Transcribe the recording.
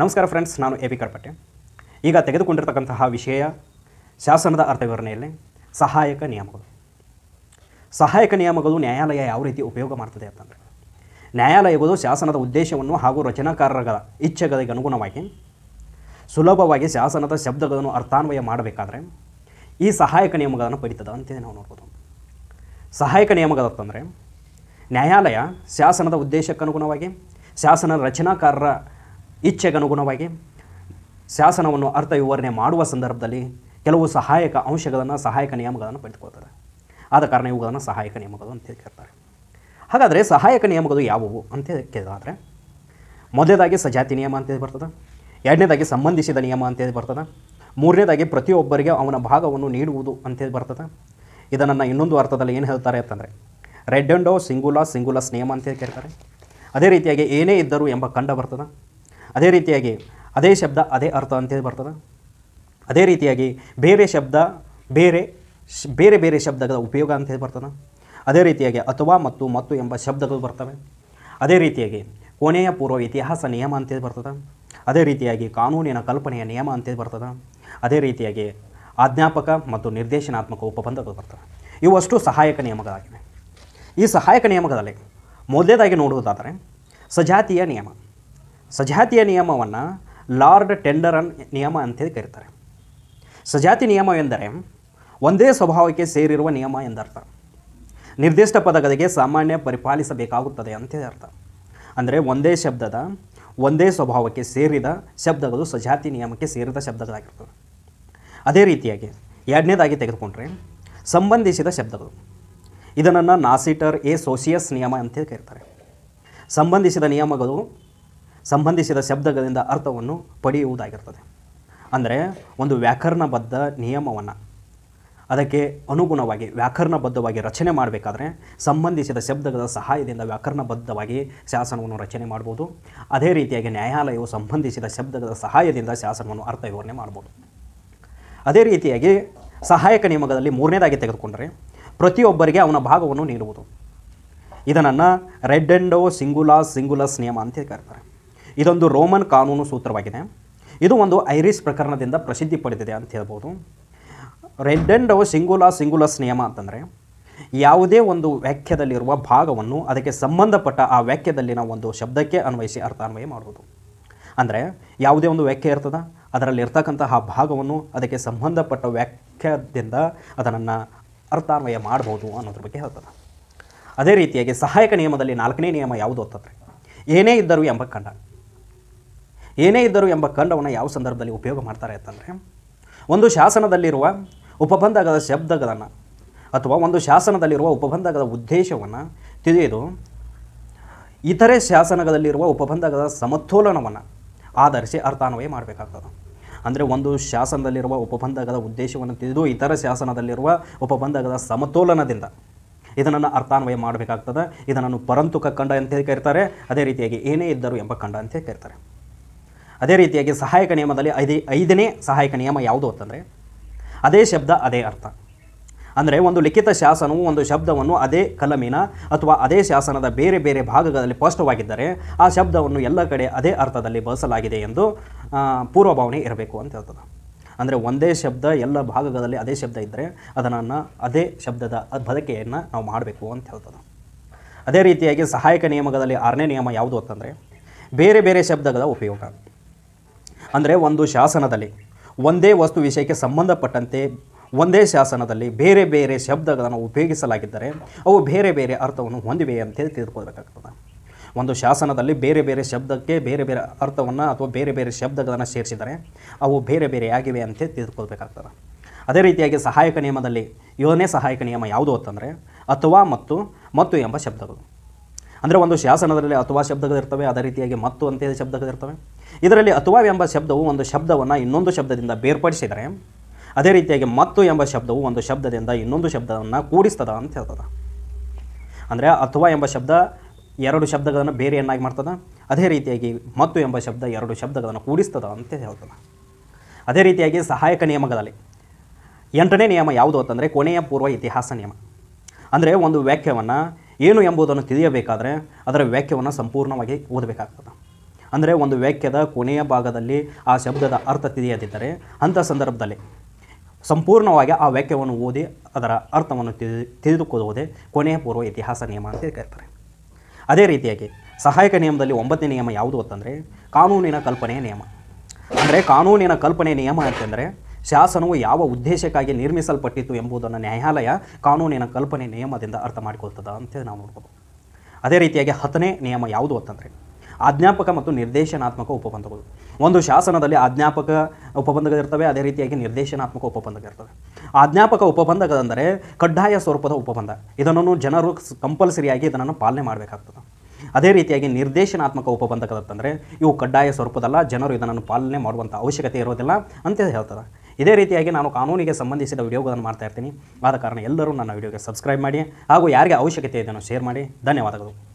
ನಮಸ್ಕಾರ ಫ್ರೆಂಡ್ಸ್ ನಾನು A P ಕರ್ಪಟ್ಟೆ ಈಗ ತೆಗೆದುಕೊಂಡಿರ್ತಕ್ಕಂತಹ ವಿಷಯ ಶಾಸನದ ಅರ್ಥ ವಿವರಣೆಯಲ್ಲಿ ಸಹಾಯಕ ನಿಯಮಗಳು ಸಹಾಯಕ ನಿಯಮಗಳು ನ್ಯಾಯಾಲಯ ಯಾವ ರೀತಿ ಉಪಯೋಗ ಮಾಡ್ತದೆ ಅಂತಂದರೆ ನ್ಯಾಯಾಲಯಗಳು ಶಾಸನದ ಉದ್ದೇಶವನ್ನು ಹಾಗೂ ರಚನಾಕಾರರ ಇಚ್ಛೆಗಳಿಗೆ ಅನುಗುಣವಾಗಿ ಸುಲಭವಾಗಿ ಶಾಸನದ ಶಬ್ದಗಳನ್ನು ಅರ್ಥಾನ್ವಯ ಮಾಡಬೇಕಾದ್ರೆ ಈ ಸಹಾಯಕ ನಿಯಮಗಳನ್ನು ಪಡಿತದ ಅಂತೇಳಿ ನಾವು ನೋಡ್ಬೋದು ಸಹಾಯಕ ನಿಯಮಗಳಂತಂದರೆ ನ್ಯಾಯಾಲಯ ಶಾಸನದ ಉದ್ದೇಶಕ್ಕನುಗುಣವಾಗಿ ಶಾಸನ ರಚನಾಕಾರರ ಇಚ್ಛೆಗನುಗುಣವಾಗಿ ಶಾಸನವನ್ನು ಅರ್ಥ ವಿವರಣೆ ಮಾಡುವ ಸಂದರ್ಭದಲ್ಲಿ ಕೆಲವು ಸಹಾಯಕ ಅಂಶಗಳನ್ನು ಸಹಾಯಕ ನಿಯಮಗಳನ್ನು ಪಡೆದುಕೊಳ್ತಾರೆ ಆದ ಕಾರಣ ಇವುಗಳನ್ನು ಸಹಾಯಕ ನಿಯಮಗಳು ಅಂತ ಕೇಳ್ತಾರೆ ಹಾಗಾದರೆ ಸಹಾಯಕ ನಿಯಮಗಳು ಯಾವುವು ಅಂತ ಕೇಳಿದಾದರೆ ಮೊದಲನೇದಾಗಿ ಸಜಾತಿ ನಿಯಮ ಅಂತೇಳಿ ಬರ್ತದೆ ಎರಡನೇದಾಗಿ ಸಂಬಂಧಿಸಿದ ನಿಯಮ ಅಂತೇಳಿ ಬರ್ತದೆ ಮೂರನೇದಾಗಿ ಪ್ರತಿಯೊಬ್ಬರಿಗೆ ಅವನ ಭಾಗವನ್ನು ನೀಡುವುದು ಅಂತೇಳಿ ಬರ್ತದೆ ಇದನ್ನು ಇನ್ನೊಂದು ಅರ್ಥದಲ್ಲಿ ಏನು ಹೇಳ್ತಾರೆ ಅಂತಂದರೆ ರೆಡ್ ಅಂಡೋ ಸಿಂಗುಲಾ ಸಿಂಗುಲಸ್ ನಿಯಮ ಅಂತೇಳಿ ಕೇಳ್ತಾರೆ ಅದೇ ರೀತಿಯಾಗಿ ಏನೇ ಇದ್ದರೂ ಎಂಬ ಕಂಡ ಬರ್ತದೆ ಅದೇ ರೀತಿಯಾಗಿ ಅದೇ ಶಬ್ದ ಅದೇ ಅರ್ಥ ಅಂತೇಳಿ ಬರ್ತದೆ ಅದೇ ರೀತಿಯಾಗಿ ಬೇರೆ ಶಬ್ದ ಬೇರೆ ಬೇರೆ ಬೇರೆ ಶಬ್ದಗಳ ಉಪಯೋಗ ಅಂತೇಳಿ ಬರ್ತದೆ ಅದೇ ರೀತಿಯಾಗಿ ಅಥವಾ ಮತ್ತು ಮತ್ತು ಎಂಬ ಶಬ್ದಗಳು ಬರ್ತವೆ ಅದೇ ರೀತಿಯಾಗಿ ಕೊನೆಯ ಪೂರ್ವ ಇತಿಹಾಸ ನಿಯಮ ಅಂತೇಳಿ ಬರ್ತದೆ ಅದೇ ರೀತಿಯಾಗಿ ಕಾನೂನಿನ ಕಲ್ಪನೆಯ ನಿಯಮ ಅಂತೇಳಿ ಬರ್ತದೆ ಅದೇ ರೀತಿಯಾಗಿ ಆಜ್ಞಾಪಕ ಮತ್ತು ನಿರ್ದೇಶನಾತ್ಮಕ ಉಪಬಂಧಗಳು ಬರ್ತವೆ ಇವಷ್ಟು ಸಹಾಯಕ ನಿಯಮಗಳಾಗಿವೆ ಈ ಸಹಾಯಕ ನಿಯಮಗಳಲ್ಲಿ ಮೊದಲೇದಾಗಿ ನೋಡುವುದಾದರೆ ಸಜಾತಿಯ ನಿಯಮ ಸಜಾತಿಯ ನಿಯಮವನ್ನು ಲಾರ್ಡ್ ಟೆಂಡರನ್ ನಿಯಮ ಅಂತೇಳಿ ಕರೀತಾರೆ ಸಜಾತಿ ನಿಯಮ ಎಂದರೆ ಒಂದೇ ಸ್ವಭಾವಕ್ಕೆ ಸೇರಿರುವ ನಿಯಮ ಎಂದರ್ಥ ನಿರ್ದಿಷ್ಟ ಪದಗಳಿಗೆ ಸಾಮಾನ್ಯ ಪರಿಪಾಲಿಸಬೇಕಾಗುತ್ತದೆ ಅಂತ ಅರ್ಥ ಅಂದರೆ ಒಂದೇ ಶಬ್ದದ ಒಂದೇ ಸ್ವಭಾವಕ್ಕೆ ಸೇರಿದ ಶಬ್ದಗಳು ಸಜಾತಿ ನಿಯಮಕ್ಕೆ ಸೇರಿದ ಶಬ್ದಗಳಾಗಿರ್ತವೆ ಅದೇ ರೀತಿಯಾಗಿ ಎರಡನೇದಾಗಿ ತೆಗೆದುಕೊಂಡ್ರೆ ಸಂಬಂಧಿಸಿದ ಶಬ್ದಗಳು ಇದನ್ನು ನಾಸಿಟರ್ ಎ ಸೋಸಿಯಸ್ ನಿಯಮ ಅಂತೇಳಿ ಕರೀತಾರೆ ಸಂಬಂಧಿಸಿದ ನಿಯಮಗಳು ಸಂಬಂಧಿಸಿದ ಶಬ್ದಗಳಿಂದ ಅರ್ಥವನ್ನು ಪಡೆಯುವುದಾಗಿರ್ತದೆ ಅಂದರೆ ಒಂದು ವ್ಯಾಕರಣಬದ್ಧ ನಿಯಮವನ್ನು ಅದಕ್ಕೆ ಅನುಗುಣವಾಗಿ ವ್ಯಾಕರಣಬದ್ಧವಾಗಿ ರಚನೆ ಮಾಡಬೇಕಾದ್ರೆ ಸಂಬಂಧಿಸಿದ ಶಬ್ದಗಳ ಸಹಾಯದಿಂದ ವ್ಯಾಕರಣಬದ್ಧವಾಗಿ ಶಾಸನವನ್ನು ರಚನೆ ಮಾಡ್ಬೋದು ಅದೇ ರೀತಿಯಾಗಿ ನ್ಯಾಯಾಲಯವು ಸಂಬಂಧಿಸಿದ ಶಬ್ದಗಳ ಸಹಾಯದಿಂದ ಶಾಸನವನ್ನು ಅರ್ಥ ವಿವರಣೆ ಮಾಡ್ಬೋದು ಅದೇ ರೀತಿಯಾಗಿ ಸಹಾಯಕ ನಿಯಮಗಳಲ್ಲಿ ಮೂರನೇದಾಗಿ ತೆಗೆದುಕೊಂಡರೆ ಪ್ರತಿಯೊಬ್ಬರಿಗೆ ಅವನ ಭಾಗವನ್ನು ನೀಡುವುದು ಇದನ್ನು ರೆಡ್ ಅಂಡೋ ಸಿಂಗುಲಾಸ್ ಸಿಂಗುಲಸ್ ನಿಯಮ ಅಂತ ಕರೀತಾರೆ ಇದೊಂದು ರೋಮನ್ ಕಾನೂನು ಸೂತ್ರವಾಗಿದೆ ಇದು ಒಂದು ಐರಿಸ್ ಪ್ರಕರಣದಿಂದ ಪ್ರಸಿದ್ಧಿ ಪಡೆದಿದೆ ಅಂತ ಹೇಳ್ಬೋದು ರೆಡ್ ಅಂಡ್ ಸಿಂಗುಲಾ ಸಿಂಗುಲಸ್ ನಿಯಮ ಅಂತಂದರೆ ಯಾವುದೇ ಒಂದು ವ್ಯಾಖ್ಯದಲ್ಲಿರುವ ಭಾಗವನ್ನು ಅದಕ್ಕೆ ಸಂಬಂಧಪಟ್ಟ ಆ ವಾಕ್ಯದಲ್ಲಿನ ಒಂದು ಶಬ್ದಕ್ಕೆ ಅನ್ವಯಿಸಿ ಅರ್ಥಾನ್ವಯ ಮಾಡುವುದು ಅಂದರೆ ಯಾವುದೇ ಒಂದು ವ್ಯಾಖ್ಯೆ ಇರ್ತದ ಅದರಲ್ಲಿರ್ತಕ್ಕಂತಹ ಭಾಗವನ್ನು ಅದಕ್ಕೆ ಸಂಬಂಧಪಟ್ಟ ವ್ಯಾಖ್ಯದಿಂದ ಅದನ್ನು ಅರ್ಥಾನ್ವಯ ಮಾಡ್ಬೋದು ಅನ್ನೋದ್ರ ಬಗ್ಗೆ ಹೇಳ್ತದೆ ಅದೇ ರೀತಿಯಾಗಿ ಸಹಾಯಕ ನಿಯಮದಲ್ಲಿ ನಾಲ್ಕನೇ ನಿಯಮ ಯಾವುದು ಅಂತಂದರೆ ಏನೇ ಇದ್ದರೂ ಎಂಬ ಕಂಡ ಏನೇ ಇದ್ದರು ಎಂಬ ಖಂಡವನ್ನು ಯಾವ ಸಂದರ್ಭದಲ್ಲಿ ಉಪಯೋಗ ಮಾಡ್ತಾರೆ ಅಂತಂದರೆ ಒಂದು ಶಾಸನದಲ್ಲಿರುವ ಉಪಬಂಧಕದ ಶಬ್ದಗಳನ್ನು ಅಥವಾ ಒಂದು ಶಾಸನದಲ್ಲಿರುವ ಉಪಬಂಧಕದ ಉದ್ದೇಶವನ್ನು ತಿಳಿದು ಇತರೆ ಶಾಸನಗಳಲ್ಲಿರುವ ಉಪಬಂಧಕದ ಸಮತೋಲನವನ್ನು ಆಧರಿಸಿ ಅರ್ಥಾನ್ವಯ ಮಾಡಬೇಕಾಗ್ತದೆ ಅಂದರೆ ಒಂದು ಶಾಸನದಲ್ಲಿರುವ ಉಪಬಂಧಗದ ಉದ್ದೇಶವನ್ನು ತಿಳಿದು ಇತರ ಶಾಸನದಲ್ಲಿರುವ ಉಪಬಂಧಗದ ಸಮತೋಲನದಿಂದ ಇದನ್ನು ಅರ್ಥಾನ್ವಯ ಮಾಡಬೇಕಾಗ್ತದೆ ಇದನ್ನು ಪರಂತುಕ ಖಂಡ ಅಂತ ಹೇಳಿ ಅದೇ ರೀತಿಯಾಗಿ ಏನೇ ಇದ್ದರು ಎಂಬ ಖಂಡ ಅಂತ ಹೇಳಿ ಕರೀತಾರೆ ಅದೇ ರೀತಿಯಾಗಿ ಸಹಾಯಕ ನಿಯಮದಲ್ಲಿ ಐದು ಐದನೇ ಸಹಾಯಕ ನಿಯಮ ಯಾವುದು ಅಂತಂದರೆ ಅದೇ ಶಬ್ದ ಅದೇ ಅರ್ಥ ಅಂದರೆ ಒಂದು ಲಿಖಿತ ಶಾಸನವು ಒಂದು ಶಬ್ದವನ್ನು ಅದೇ ಕಲಮಿನ ಅಥವಾ ಅದೇ ಶಾಸನದ ಬೇರೆ ಬೇರೆ ಭಾಗಗಳಲ್ಲಿ ಸ್ಪಷ್ಟವಾಗಿದ್ದರೆ ಆ ಶಬ್ದವನ್ನು ಎಲ್ಲ ಕಡೆ ಅದೇ ಅರ್ಥದಲ್ಲಿ ಬಳಸಲಾಗಿದೆ ಎಂದು ಪೂರ್ವಭಾವನೆ ಇರಬೇಕು ಅಂತ ಹೇಳ್ತದೆ ಅಂದರೆ ಒಂದೇ ಶಬ್ದ ಎಲ್ಲ ಭಾಗಗಳಲ್ಲಿ ಅದೇ ಶಬ್ದ ಇದ್ದರೆ ಅದನ್ನು ಅದೇ ಶಬ್ದದ ಬಳಕೆಯನ್ನು ನಾವು ಮಾಡಬೇಕು ಅಂತ ಹೇಳ್ತದೆ ಅದೇ ರೀತಿಯಾಗಿ ಸಹಾಯಕ ನಿಯಮಗಳಲ್ಲಿ ಆರನೇ ನಿಯಮ ಯಾವುದು ಅಂತಂದರೆ ಬೇರೆ ಬೇರೆ ಶಬ್ದಗಳ ಉಪಯೋಗ ಅಂದರೆ ಒಂದು ಶಾಸನದಲ್ಲಿ ಒಂದೇ ವಸ್ತು ವಿಷಯಕ್ಕೆ ಸಂಬಂಧಪಟ್ಟಂತೆ ಒಂದೇ ಶಾಸನದಲ್ಲಿ ಬೇರೆ ಬೇರೆ ಶಬ್ದಗಳನ್ನು ಉಪಯೋಗಿಸಲಾಗಿದ್ದರೆ ಅವು ಬೇರೆ ಬೇರೆ ಅರ್ಥವನ್ನು ಹೊಂದಿವೆ ಅಂತೇಳಿ ತಿಳ್ಕೊಳ್ಬೇಕಾಗ್ತದೆ ಒಂದು ಶಾಸನದಲ್ಲಿ ಬೇರೆ ಬೇರೆ ಶಬ್ದಕ್ಕೆ ಬೇರೆ ಬೇರೆ ಅರ್ಥವನ್ನು ಅಥವಾ ಬೇರೆ ಬೇರೆ ಶಬ್ದಗಳನ್ನು ಸೇರಿಸಿದರೆ ಅವು ಬೇರೆ ಬೇರೆಯಾಗಿವೆ ಅಂತೇಳಿ ತಿಳ್ಕೊಳ್ಬೇಕಾಗ್ತದೆ ಅದೇ ರೀತಿಯಾಗಿ ಸಹಾಯಕ ನಿಯಮದಲ್ಲಿ ಏಳನೇ ಸಹಾಯಕ ನಿಯಮ ಯಾವುದು ಅಂತಂದರೆ ಅಥವಾ ಮತ್ತು ಮತ್ತು ಎಂಬ ಶಬ್ದಗಳು ಅಂದರೆ ಒಂದು ಶಾಸನದಲ್ಲಿ ಅಥವಾ ಶಬ್ದಗಳಿರ್ತವೆ ಅದೇ ರೀತಿಯಾಗಿ ಮತ್ತು ಶಬ್ದಗಳು ಶಬ್ದಗಳಿರ್ತವೆ ಇದರಲ್ಲಿ ಅಥವಾ ಎಂಬ ಶಬ್ದವು ಒಂದು ಶಬ್ದವನ್ನು ಇನ್ನೊಂದು ಶಬ್ದದಿಂದ ಬೇರ್ಪಡಿಸಿದರೆ ಅದೇ ರೀತಿಯಾಗಿ ಮತ್ತು ಎಂಬ ಶಬ್ದವು ಒಂದು ಶಬ್ದದಿಂದ ಇನ್ನೊಂದು ಶಬ್ದವನ್ನು ಕೂಡಿಸ್ತದ ಅಂತ ಹೇಳ್ತದೆ ಅಂದರೆ ಅಥವಾ ಎಂಬ ಶಬ್ದ ಎರಡು ಶಬ್ದಗಳನ್ನು ಬೇರೆಯನ್ನಾಗಿ ಮಾಡ್ತದೆ ಅದೇ ರೀತಿಯಾಗಿ ಮತ್ತು ಎಂಬ ಶಬ್ದ ಎರಡು ಶಬ್ದಗಳನ್ನು ಕೂಡಿಸ್ತದ ಅಂತ ಹೇಳ್ತದೆ ಅದೇ ರೀತಿಯಾಗಿ ಸಹಾಯಕ ನಿಯಮಗಳಲ್ಲಿ ಎಂಟನೇ ನಿಯಮ ಯಾವುದು ಅಂತಂದರೆ ಕೊನೆಯ ಪೂರ್ವ ಇತಿಹಾಸ ನಿಯಮ ಅಂದರೆ ಒಂದು ವ್ಯಾಖ್ಯವನ್ನು ಏನು ಎಂಬುದನ್ನು ತಿಳಿಯಬೇಕಾದರೆ ಅದರ ವ್ಯಾಖ್ಯವನ್ನು ಸಂಪೂರ್ಣವಾಗಿ ಓದಬೇಕಾಗ್ತದೆ ಅಂದರೆ ಒಂದು ವ್ಯಾಖ್ಯದ ಕೊನೆಯ ಭಾಗದಲ್ಲಿ ಆ ಶಬ್ದದ ಅರ್ಥ ತಿಳಿಯದಿದ್ದರೆ ಅಂಥ ಸಂದರ್ಭದಲ್ಲಿ ಸಂಪೂರ್ಣವಾಗಿ ಆ ವ್ಯಾಖ್ಯವನ್ನು ಓದಿ ಅದರ ಅರ್ಥವನ್ನು ತಿಳಿ ತಿಳಿದುಕೊಳ್ಳುವುದೇ ಕೊನೆಯ ಪೂರ್ವ ಇತಿಹಾಸ ನಿಯಮ ಅಂತ ಕರೀತಾರೆ ಅದೇ ರೀತಿಯಾಗಿ ಸಹಾಯಕ ನಿಯಮದಲ್ಲಿ ಒಂಬತ್ತನೇ ನಿಯಮ ಯಾವುದು ಅಂತಂದರೆ ಕಾನೂನಿನ ಕಲ್ಪನೆಯ ನಿಯಮ ಅಂದರೆ ಕಾನೂನಿನ ಕಲ್ಪನೆ ನಿಯಮ ಅಂತಂದರೆ ಶಾಸನವು ಯಾವ ಉದ್ದೇಶಕ್ಕಾಗಿ ನಿರ್ಮಿಸಲ್ಪಟ್ಟಿತ್ತು ಎಂಬುದನ್ನು ನ್ಯಾಯಾಲಯ ಕಾನೂನಿನ ಕಲ್ಪನೆ ನಿಯಮದಿಂದ ಅರ್ಥ ಮಾಡಿಕೊಳ್ತದ ಅಂತ ನಾವು ನೋಡ್ಬೋದು ಅದೇ ರೀತಿಯಾಗಿ ಹತ್ತನೇ ನಿಯಮ ಯಾವುದು ಅಂತಂದರೆ ಆಜ್ಞಾಪಕ ಮತ್ತು ನಿರ್ದೇಶನಾತ್ಮಕ ಉಪಬಂಧಗಳು ಒಂದು ಶಾಸನದಲ್ಲಿ ಆಜ್ಞಾಪಕ ಉಪಬಂಧಗಳಿರ್ತವೆ ಅದೇ ರೀತಿಯಾಗಿ ನಿರ್ದೇಶನಾತ್ಮಕ ಉಪಬಂಧಗಳಿರ್ತವೆ ಆಜ್ಞಾಪಕ ಉಪಬಂಧಗಳೆಂದರೆ ಕಡ್ಡಾಯ ಸ್ವರೂಪದ ಉಪಬಂಧ ಇದನ್ನು ಜನರು ಕಂಪಲ್ಸರಿಯಾಗಿ ಇದನ್ನು ಪಾಲನೆ ಮಾಡಬೇಕಾಗ್ತದೆ ಅದೇ ರೀತಿಯಾಗಿ ನಿರ್ದೇಶನಾತ್ಮಕ ಉಪಬಂಧಗಳಂತಂದರೆ ಇವು ಕಡ್ಡಾಯ ಸ್ವರೂಪದಲ್ಲ ಜನರು ಇದನ್ನು ಪಾಲನೆ ಮಾಡುವಂಥ ಅವಶ್ಯಕತೆ ಇರೋದಿಲ್ಲ ಅಂತ ಹೇಳ್ತಾರೆ ಇದೇ ರೀತಿಯಾಗಿ ನಾನು ಕಾನೂನಿಗೆ ಸಂಬಂಧಿಸಿದ ವಿಡಿಯೋಗಳನ್ನು ಮಾಡ್ತಾ ಇರ್ತೀನಿ ಆದ ಕಾರಣ ಎಲ್ಲರೂ ನನ್ನ ವಿಡಿಯೋಗೆ ಸಬ್ಸ್ಕ್ರೈಬ್ ಮಾಡಿ ಹಾಗೂ ಯಾರಿಗೆ ಅವಶ್ಯಕತೆ ಇದೆಯೋ ಶೇರ್ ಮಾಡಿ ಧನ್ಯವಾದಗಳು